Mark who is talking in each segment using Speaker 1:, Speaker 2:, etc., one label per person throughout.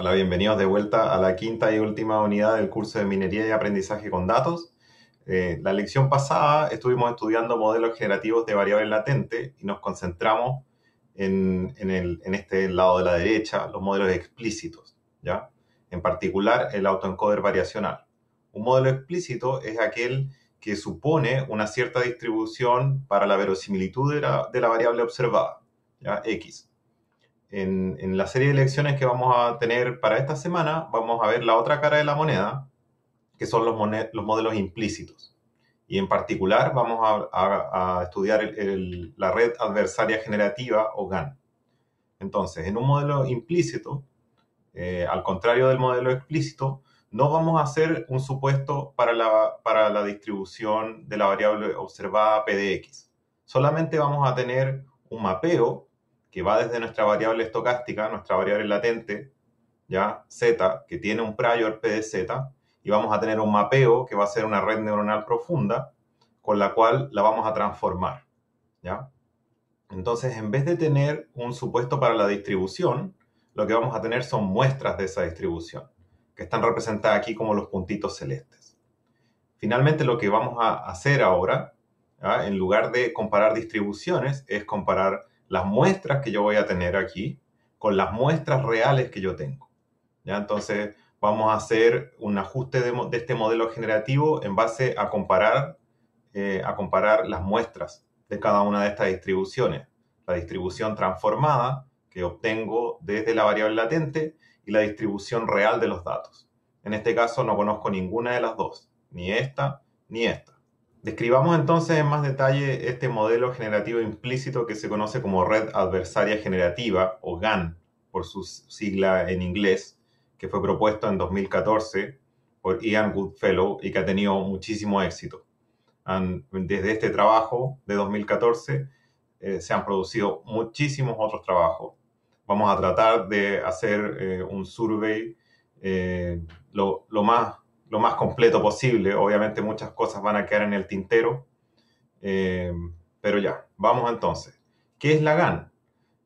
Speaker 1: Hola, bienvenidos de vuelta a la quinta y última unidad del curso de minería y aprendizaje con datos. Eh, la lección pasada estuvimos estudiando modelos generativos de variables latente y nos concentramos en, este lado de la derecha, los modelos explícitos, ¿ya? En particular, el autoencoder variacional. Un modelo explícito es aquel que supone una cierta distribución para la verosimilitud de la, de la variable observada, ¿ya? X en, la serie de lecciones que vamos a tener para esta semana, vamos a ver la otra cara de la moneda, que son los, los modelos implícitos. Y en particular vamos a, estudiar la red adversaria generativa o GAN. Entonces, en un modelo implícito, eh, al contrario del modelo explícito, no vamos a hacer un supuesto para la, para la distribución de la variable observada PDX. Solamente vamos a tener un mapeo que va desde nuestra variable estocástica, nuestra variable latente, ya z, que tiene un prior p de z, y vamos a tener un mapeo que va a ser una red neuronal profunda con la cual la vamos a transformar, ¿ya? Entonces, en vez de tener un supuesto para la distribución, lo que vamos a tener son muestras de esa distribución, que están representadas aquí como los puntitos celestes. Finalmente, lo que vamos a hacer ahora, en lugar de comparar distribuciones, es comparar las muestras que yo voy a tener aquí con las muestras reales que yo tengo. ¿ya? Entonces vamos a hacer un ajuste de, este modelo generativo en base a comparar, eh, a comparar las muestras de cada una de estas distribuciones. La distribución transformada que obtengo desde la variable latente y la distribución real de los datos. En este caso no conozco ninguna de las dos, ni esta ni esta. Describamos entonces en más detalle este modelo generativo implícito que se conoce como red adversaria generativa o GAN por su sigla en inglés, que fue propuesto en 2014 por Ian Goodfellow y que ha tenido muchísimo éxito. Desde este trabajo de 2014 eh, se han producido muchísimos otros trabajos. Vamos a tratar de hacer eh, un survey eh, lo, lo, más lo más completo posible. Obviamente muchas cosas van a quedar en el tintero, eh, pero ya, vamos entonces. ¿Qué es la GAN?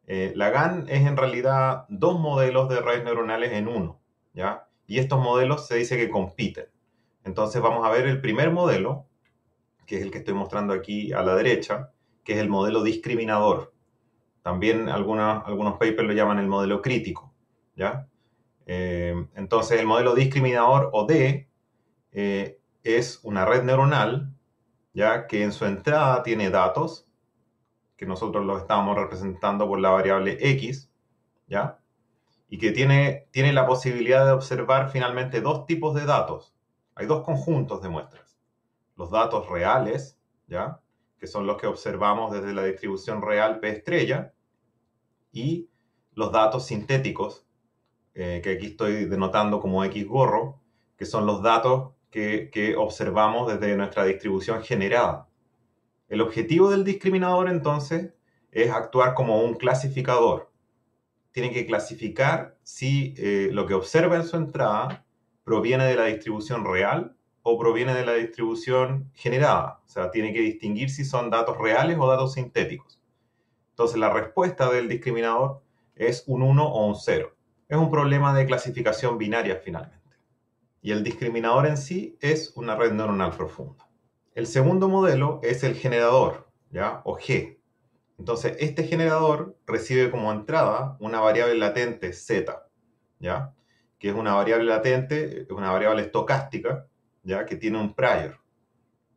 Speaker 1: Eh, la GAN es en realidad dos modelos de redes neuronales en uno, ¿ya? Y estos modelos se dice que compiten. Entonces vamos a ver el primer modelo, que es el que estoy mostrando aquí a la derecha, que es el modelo discriminador. También algunos papers lo llaman el modelo crítico, ¿ya? Eh, entonces el modelo discriminador o D eh, es una red neuronal, ya que en su entrada tiene datos, que nosotros los estamos representando por la variable x, ya, y que tiene, tiene la posibilidad de observar finalmente dos tipos de datos. Hay dos conjuntos de muestras. Los datos reales, ya, que son los que observamos desde la distribución real P estrella, y los datos sintéticos, eh, que aquí estoy denotando como X gorro, que son los datos que, observamos desde nuestra distribución generada. El objetivo del discriminador entonces es actuar como un clasificador. Tiene que clasificar si eh, lo que observa en su entrada proviene de la distribución real o proviene de la distribución generada. O sea, tiene que distinguir si son datos reales o datos sintéticos. Entonces, la respuesta del discriminador es un 1 o un 0. Es un problema de clasificación binaria finalmente y el discriminador en sí es una red neuronal profunda. El segundo modelo es el generador, ¿ya? O G. Entonces, este generador recibe como entrada una variable latente Z, ¿ya? Que es una variable latente, una variable estocástica, ¿ya? Que tiene un prior.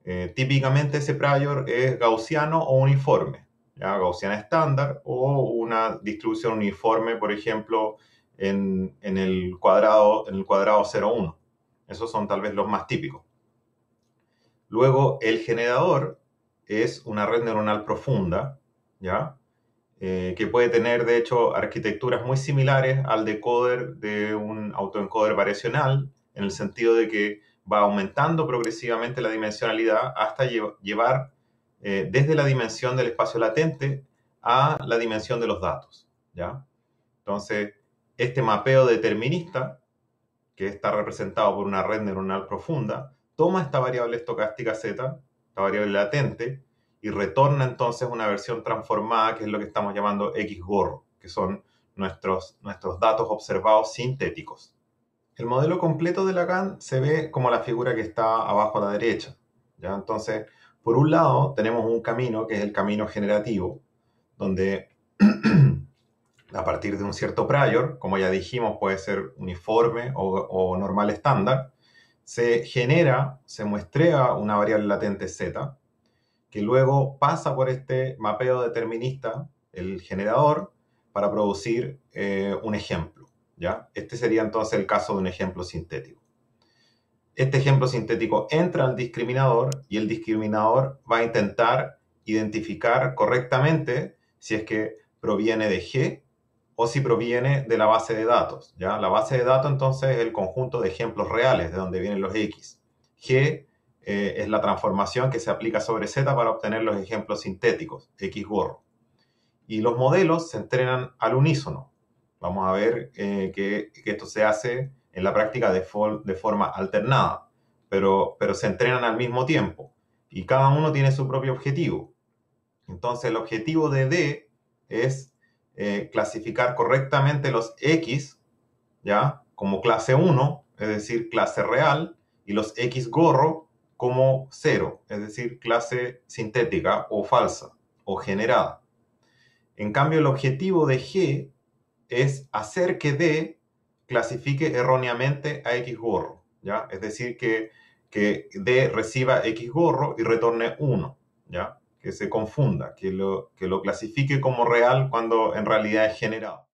Speaker 1: Eh, típicamente ese prior es gaussiano o uniforme, ¿ya? Gaussiana estándar o una distribución uniforme, por ejemplo, en, el cuadrado, en el cuadrado 0,1. Esos son tal vez los más típicos. Luego, el generador es una red neuronal profunda, ¿ya? Eh, que puede tener, de hecho, arquitecturas muy similares al decoder de un autoencoder variacional, en el sentido de que va aumentando progresivamente la dimensionalidad hasta llevar eh, desde la dimensión del espacio latente a la dimensión de los datos, ¿ya? Entonces, este mapeo determinista que está representado por una red neuronal profunda, toma esta variable estocástica Z, esta variable latente, y retorna entonces una versión transformada, que es lo que estamos llamando x XGOR, que son nuestros, nuestros datos observados sintéticos. El modelo completo de Lacan se ve como la figura que está abajo a la derecha. ¿ya? Entonces, por un lado, tenemos un camino que es el camino generativo, donde a partir de un cierto prior, como ya dijimos, puede ser uniforme o, normal estándar, se genera, se muestrea una variable latente z, que luego pasa por este mapeo determinista, el generador, para producir eh, un ejemplo. ¿ya? Este sería entonces el caso de un ejemplo sintético. Este ejemplo sintético entra al discriminador y el discriminador va a intentar identificar correctamente si es que proviene de G o si proviene de la base de datos. ¿ya? La base de datos entonces es el conjunto de ejemplos reales de donde vienen los X. G eh, es la transformación que se aplica sobre Z para obtener los ejemplos sintéticos, X gorro. Y los modelos se entrenan al unísono. Vamos a ver eh, que, esto se hace en la práctica de, de forma alternada, pero, pero se entrenan al mismo tiempo y cada uno tiene su propio objetivo. Entonces el objetivo de D es eh, clasificar correctamente los X, ¿ya? Como clase 1, es decir, clase real, y los X gorro como 0, es decir, clase sintética o falsa o generada. En cambio, el objetivo de G es hacer que D clasifique erróneamente a X gorro, ¿ya? Es decir, que, que D reciba X gorro y retorne 1, ¿ya? que se confunda, que lo, que lo clasifique como real cuando en realidad es generado.